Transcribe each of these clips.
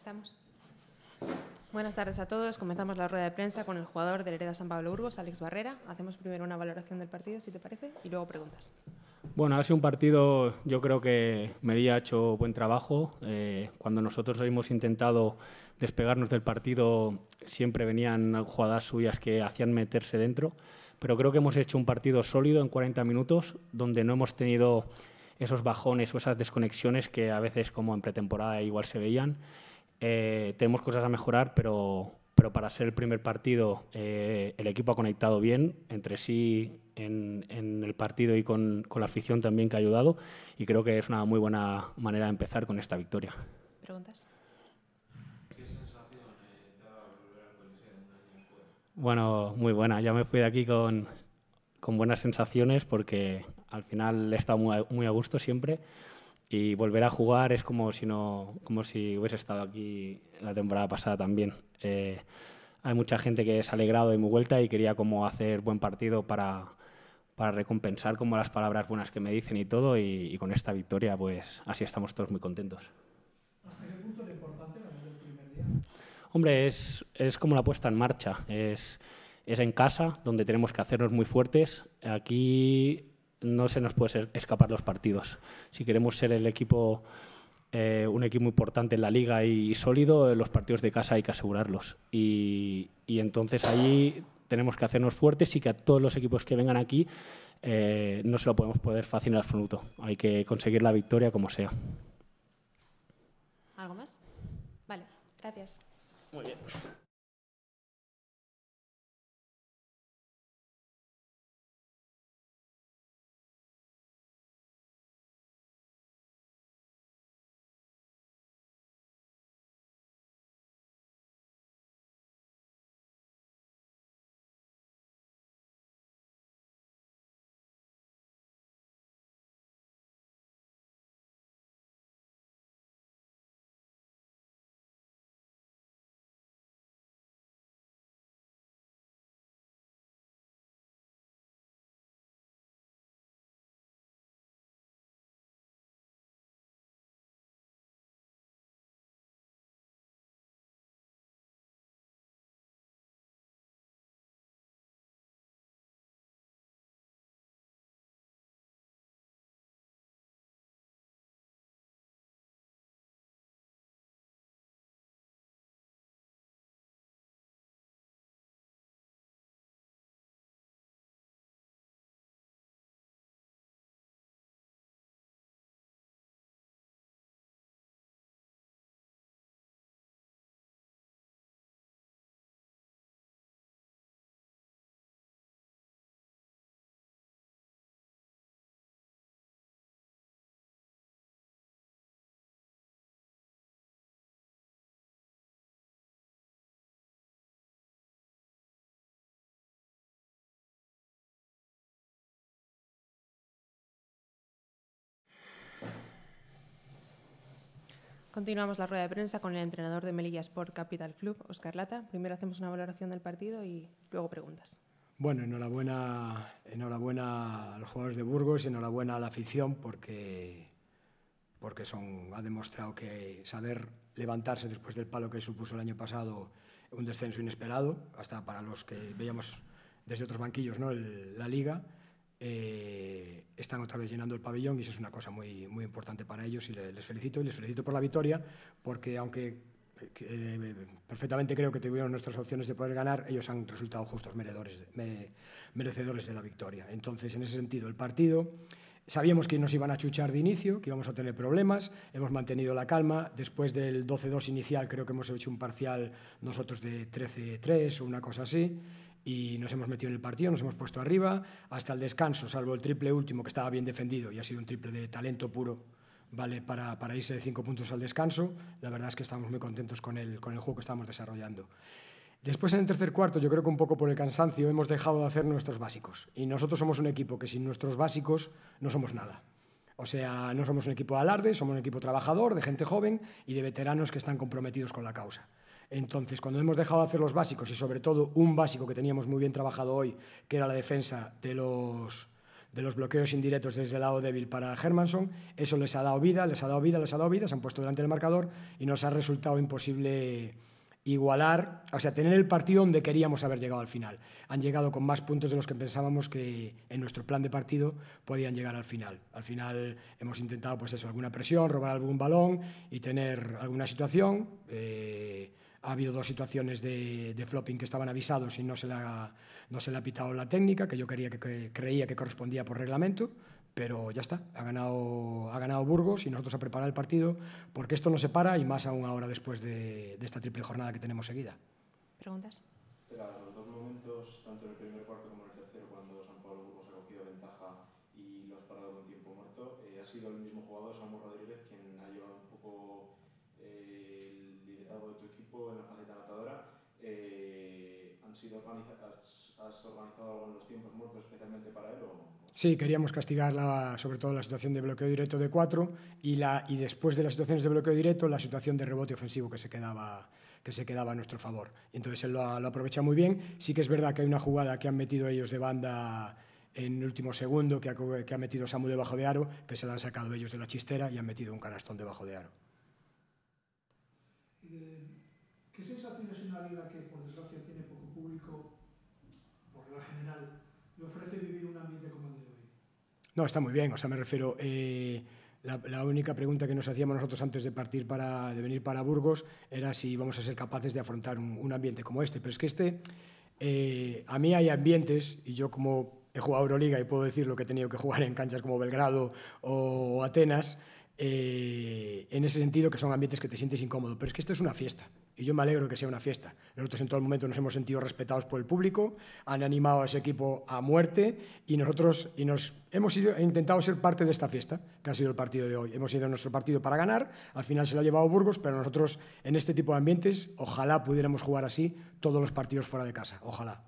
Estamos. Buenas tardes a todos. Comenzamos la rueda de prensa con el jugador del Hereda San Pablo Urbos, Alex Barrera. Hacemos primero una valoración del partido, si te parece, y luego preguntas. Bueno, ha sido un partido, yo creo que me ha hecho buen trabajo. Eh, cuando nosotros hemos intentado despegarnos del partido, siempre venían jugadas suyas que hacían meterse dentro. Pero creo que hemos hecho un partido sólido en 40 minutos, donde no hemos tenido esos bajones o esas desconexiones que a veces como en pretemporada igual se veían. Eh, tenemos cosas a mejorar, pero, para ser el primer partido eh, el equipo ha conectado bien entre sí en, el partido y con, la afición también que ha ayudado y creo que es una muy buena manera de empezar con esta victoria. ¿Preguntas? ¿Qué sensación te ha volver Bueno, muy buena. Ya me fui de aquí con, buenas sensaciones porque al final he estado muy a gusto siempre y volver a jugar es como si, no, como si hubiese estado aquí la temporada pasada también. Eh, hay mucha gente que es alegrado de mi vuelta y quería como hacer buen partido para, para recompensar como las palabras buenas que me dicen y todo y, con esta victoria pues así estamos todos muy contentos. ¿Hasta qué punto era importante el primer día? Hombre, es, es como la puesta en marcha, es, es en casa donde tenemos que hacernos muy fuertes. Aquí no se nos puede escapar los partidos. Si queremos ser el equipo, eh, un equipo importante en la liga y, sólido, eh, los partidos de casa hay que asegurarlos. Y, entonces allí tenemos que hacernos fuertes y que a todos los equipos que vengan aquí eh, no se lo podemos poder fácil en absoluto. Hay que conseguir la victoria como sea. ¿Algo más? Vale, gracias. Muy bien. Continuamos la rueda de prensa con el entrenador de Melilla Sport Capital Club, Oscar Lata. Primero hacemos una valoración del partido y luego preguntas. Bueno, enhorabuena, enhorabuena a los jugadores de Burgos y enhorabuena a la afición porque, porque son, ha demostrado que saber levantarse después del palo que supuso el año pasado un descenso inesperado, hasta para los que veíamos desde otros banquillos ¿no? la liga, eh, están otra vez llenando el pabellón y eso es una cosa muy, muy importante para ellos y les, felicito les felicito por la victoria porque aunque eh, perfectamente creo que tuvieron nuestras opciones de poder ganar, ellos han resultado justos merecedores de la victoria. Entonces, en ese sentido, el partido... Sabíamos que nos iban a chuchar de inicio, que íbamos a tener problemas, hemos mantenido la calma. Después del 12-2 inicial creo que hemos hecho un parcial nosotros de 13-3 o una cosa así y nos hemos metido en el partido, nos hemos puesto arriba hasta el descanso, salvo el triple último que estaba bien defendido y ha sido un triple de talento puro, vale para, irse de cinco puntos al descanso. La verdad es que estamos muy contentos con el, con el juego que estamos desarrollando. Después en el tercer cuarto, yo creo que un poco por el cansancio hemos dejado de hacer nuestros básicos y nosotros somos un equipo que sin nuestros básicos no somos nada. O sea, no somos un equipo de alarde, somos un equipo trabajador, de gente joven y de veteranos que están comprometidos con la causa. Entonces, cuando hemos dejado de hacer los básicos y sobre todo un básico que teníamos muy bien trabajado hoy, que era la defensa de los, de los bloqueos indirectos desde el lado débil para Hermanson, eso les ha dado vida, les ha dado vida, les ha dado vida, se han puesto delante del marcador y nos ha resultado imposible igualar, o sea, tener el partido donde queríamos haber llegado al final. Han llegado con más puntos de los que pensábamos que en nuestro plan de partido podían llegar al final. Al final hemos intentado, pues eso, alguna presión, robar algún balón y tener alguna situación. Eh, ha habido dos situaciones de, de, flopping que estaban avisados y no se, le ha, no se le ha pitado la técnica, que yo que, creía que correspondía por reglamento, pero ya está, ha ganado, ha ganado Burgos y nosotros a preparar el partido, porque esto no se para y más aún ahora después de, de esta triple jornada que tenemos seguida. ¿Preguntas? En los dos momentos, tanto en el primer cuarto como en el tercero, cuando San Pablo Burgos ha cogido ventaja y lo has parado con tiempo muerto, eh, ha sido el mismo jugador, Samuel Rodríguez, quien ha llevado un poco... Eh, equipo en la eh, has, organizado tiempos muertos especialmente para él? Sí, queríamos castigar sobre todo la situación de bloqueo directo de cuatro y, y después de las situaciones de bloqueo directo la situación de rebote ofensivo que se quedaba que se quedaba a nuestro favor. Entonces él lo, aprovecha muy bien. Sí que es verdad que hay una jugada que han metido ellos de banda en último segundo que ha, que ha metido Samu debajo de aro, que se la han sacado ellos de la chistera y han metido un canastón debajo de aro. ¿Qué sensaciones en una liga que, por desgracia, tiene poco público, por lo general, le ofrece vivir un ambiente como el de hoy? No, está muy bien, o sea, me refiero... Eh, la, única pregunta que nos hacíamos nosotros antes de partir para de venir para Burgos era si íbamos a ser capaces de afrontar un, ambiente como este. Pero es que este, eh, a mí hay ambientes, y yo como he jugado Euroliga y puedo decir lo que he tenido que jugar en canchas como Belgrado o Atenas, eh, en ese sentido que son ambientes que te sientes incómodo, pero es que esta es una fiesta y yo me alegro que sea una fiesta. Nosotros en todo el momento nos hemos sentido respetados por el público, han animado a ese equipo a muerte y nosotros y nos hemos intentado ser parte de esta fiesta que ha sido el partido de hoy. Hemos ido a nuestro partido para ganar, al final se lo ha llevado Burgos, pero nosotros en este tipo de ambientes ojalá pudiéramos jugar así todos los partidos fuera de casa, ojalá.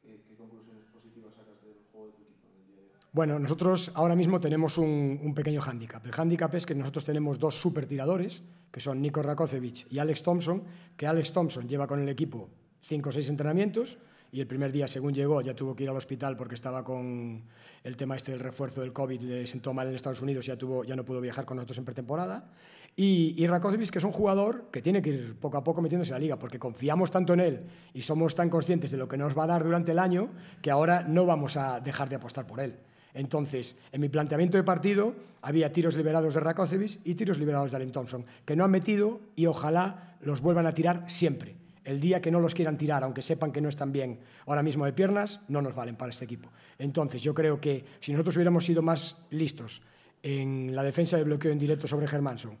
¿Qué, qué conclusiones positivas sacas del juego de tu equipo en día de hoy? Bueno, nosotros ahora mismo tenemos un, pequeño hándicap. El hándicap es que nosotros tenemos dos super tiradores, que son Nico Rakocevic y Alex Thompson, que Alex Thompson lleva con el equipo cinco o seis entrenamientos y el primer día, según llegó, ya tuvo que ir al hospital porque estaba con el tema este del refuerzo del COVID, le sentó mal en Estados Unidos y ya, tuvo, ya no pudo viajar con nosotros en pretemporada. Y, y que es un jugador que tiene que ir poco a poco metiéndose en la liga, porque confiamos tanto en él y somos tan conscientes de lo que nos va a dar durante el año que ahora no vamos a dejar de apostar por él. Entonces, en mi planteamiento de partido había tiros liberados de Rakocevic y tiros liberados de Allen Thompson, que no han metido y ojalá los vuelvan a tirar siempre. El día que no los quieran tirar, aunque sepan que no están bien ahora mismo de piernas, no nos valen para este equipo. Entonces, yo creo que si nosotros hubiéramos sido más listos en la defensa de bloqueo en directo sobre Germanson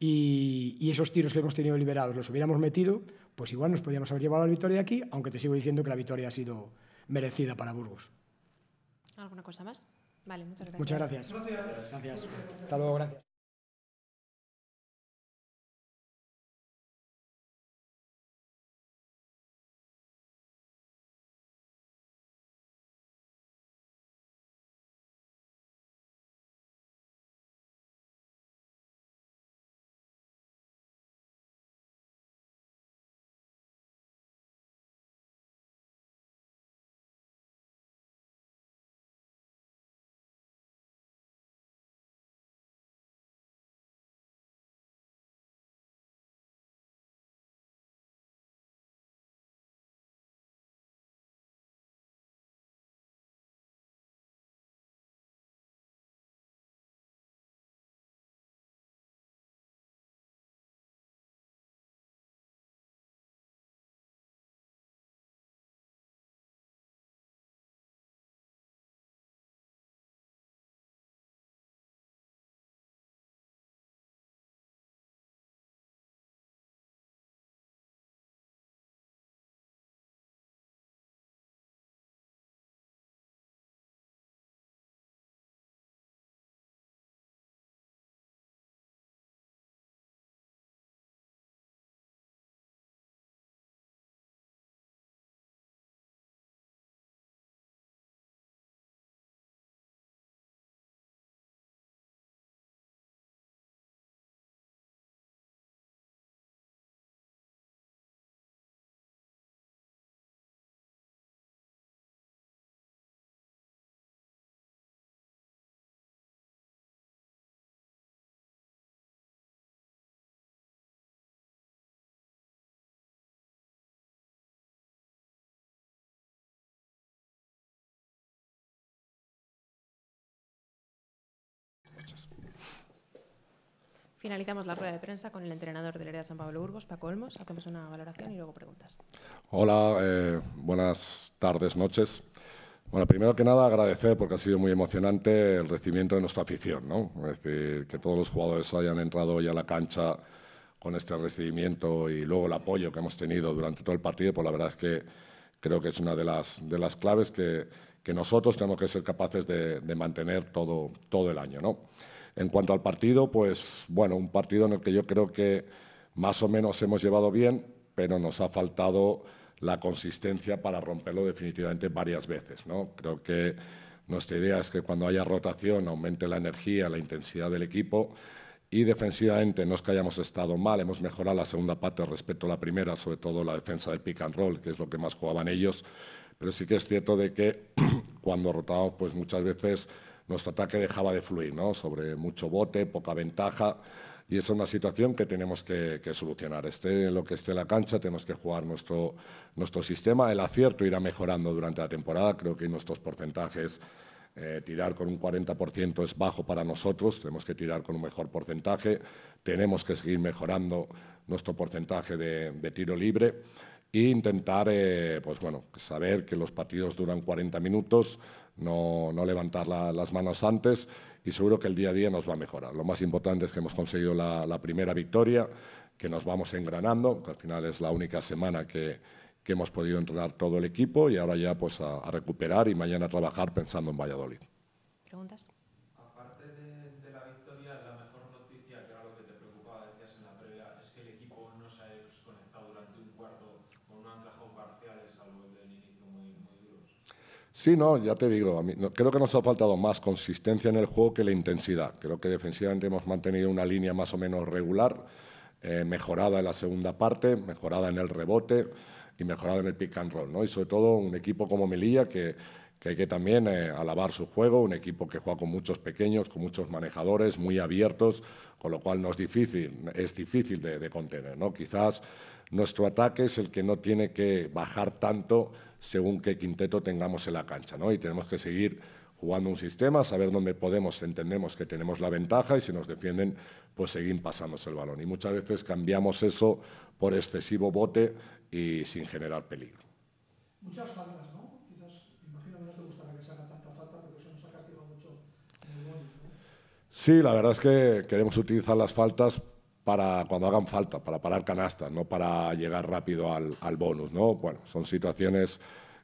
y, esos tiros que hemos tenido liberados los hubiéramos metido, pues igual nos podríamos haber llevado la victoria aquí, aunque te sigo diciendo que la victoria ha sido merecida para Burgos. ¿Alguna cosa más? Vale, muchas gracias. Muchas gracias. Gracias. gracias. Hasta luego, gracias. Finalizamos la rueda de prensa con el entrenador del Hereda San Pablo Burgos, Paco Olmos. Hacemos una valoración y luego preguntas. Hola, eh, buenas tardes, noches. Bueno, primero que nada agradecer porque ha sido muy emocionante el recibimiento de nuestra afición, ¿no? Es decir, que todos los jugadores hayan entrado hoy a la cancha con este recibimiento y luego el apoyo que hemos tenido durante todo el partido, pues la verdad es que creo que es una de las, de las claves que, que nosotros tenemos que ser capaces de, de mantener todo, todo el año, ¿no? En cuanto al partido, pues bueno, un partido en el que yo creo que más o menos hemos llevado bien, pero nos ha faltado la consistencia para romperlo definitivamente varias veces. ¿no? Creo que nuestra idea es que cuando haya rotación aumente la energía, la intensidad del equipo y defensivamente no es que hayamos estado mal, hemos mejorado la segunda parte respecto a la primera, sobre todo la defensa de pick and roll, que es lo que más jugaban ellos, pero sí que es cierto de que cuando rotamos, pues muchas veces nuestro ataque dejaba de fluir, ¿no? sobre mucho bote, poca ventaja. Y es una situación que tenemos que, solucionar. Esté lo que esté la cancha, tenemos que jugar nuestro, nuestro sistema. El acierto irá mejorando durante la temporada. Creo que nuestros porcentajes, eh, tirar con un 40% es bajo para nosotros. Tenemos que tirar con un mejor porcentaje. Tenemos que seguir mejorando nuestro porcentaje de tiro libre e intentar eh, pues bueno, saber que los partidos duran 40 minutos, no, levantar las manos antes y seguro que el día a día nos va a mejorar. Lo más importante es que hemos conseguido la, primera victoria, que nos vamos engranando, que al final es la única semana que, hemos podido entrenar todo el equipo y ahora ya pues a, a recuperar y mañana a trabajar pensando en Valladolid. ¿Preguntas? Sí, no, ya te digo, a mí, creo que nos ha faltado más consistencia en el juego que la intensidad. Creo que defensivamente hemos mantenido una línea más o menos regular, eh, mejorada en la segunda parte, mejorada en el rebote y mejorada en el pick and roll. ¿no? Y sobre todo un equipo como Melilla que, que hay que también eh, alabar su juego, un equipo que juega con muchos pequeños, con muchos manejadores, muy abiertos, con lo cual no es difícil, es difícil de, contener. ¿no? Quizás nuestro ataque es el que no tiene que bajar tanto según qué quinteto tengamos en la cancha, ¿no? y tenemos que seguir jugando un sistema, saber dónde podemos, entendemos que tenemos la ventaja y si nos defienden, pues seguir pasándose el balón. Y muchas veces cambiamos eso por excesivo bote y sin generar peligro. Muchas faltas, Sí, la verdad es que queremos utilizar las faltas para cuando hagan falta, para parar canastas, no para llegar rápido al, bonus. ¿no? Bueno, son situaciones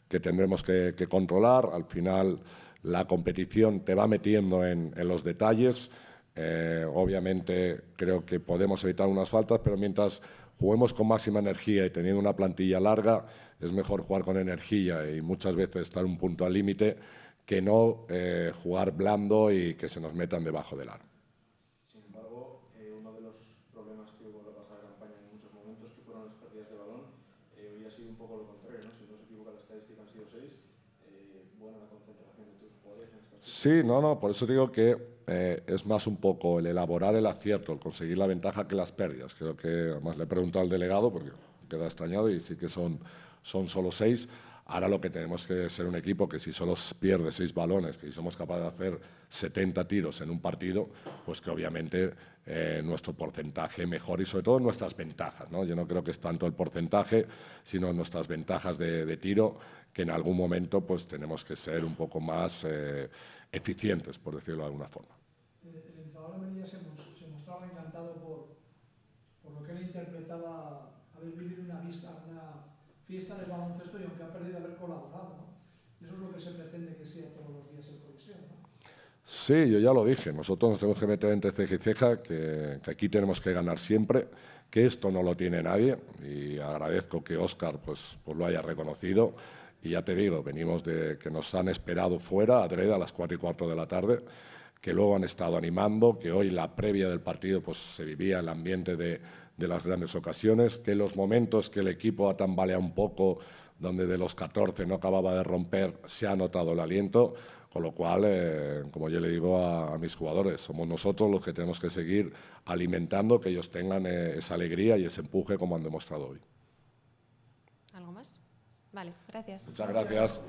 que tendremos que, controlar. Al final, la competición te va metiendo en, los detalles. Eh, obviamente, creo que podemos evitar unas faltas, pero mientras juguemos con máxima energía y teniendo una plantilla larga, es mejor jugar con energía y muchas veces estar un punto al límite que no eh, jugar blando y que se nos metan debajo del aro. Sin embargo, eh, uno de los problemas que hubo en la pasada campaña en muchos momentos, que fueron las pérdidas de balón, eh, hoy ha sido un poco lo contrario, ¿no? Si no se equivoca las estadísticas, han sido seis, eh, buena la concentración de tus jugadores en esta Sí, no, no, por eso digo que es más un poco el elaborar el acierto, el conseguir la ventaja que las pérdidas. Creo que, además le he preguntado al delegado porque queda extrañado y sí que son, son solo seis. Ahora lo que tenemos que ser un equipo que si solo pierde seis balones, que si somos capaces de hacer 70 tiros en un partido, pues que obviamente eh, nuestro porcentaje mejor y sobre todo nuestras ventajas. Yo no creo que es tanto el porcentaje, sino nuestras ventajas de, tiro, que en algún momento pues tenemos que ser un poco más eh, eficientes, por decirlo de alguna forma. El entrenador Avenida se, se mostraba encantado por lo que él interpretaba haber vivido una vista fiesta del baloncesto y aunque ha perdido haber colaborado. eso es lo que se pretende que sea todos los días en cohesión. Sí, yo ya lo dije, nosotros nos tenemos que meter entre ceja y ceja, que, aquí tenemos que ganar siempre, que esto no lo tiene nadie y agradezco que Óscar pues, pues lo haya reconocido. Y ya te digo, venimos de que nos han esperado fuera, a adreda, a las 4 y cuarto de la tarde, que luego han estado animando, que hoy la previa del partido pues, se vivía el ambiente de de las grandes ocasiones, que los momentos que el equipo ha tambaleado un poco, donde de los 14 no acababa de romper, se ha notado el aliento, con lo cual, eh, como yo le digo a, mis jugadores, somos nosotros los que tenemos que seguir alimentando que ellos tengan eh, esa alegría y ese empuje como han demostrado hoy. ¿Algo más? Vale, gracias. Muchas gracias.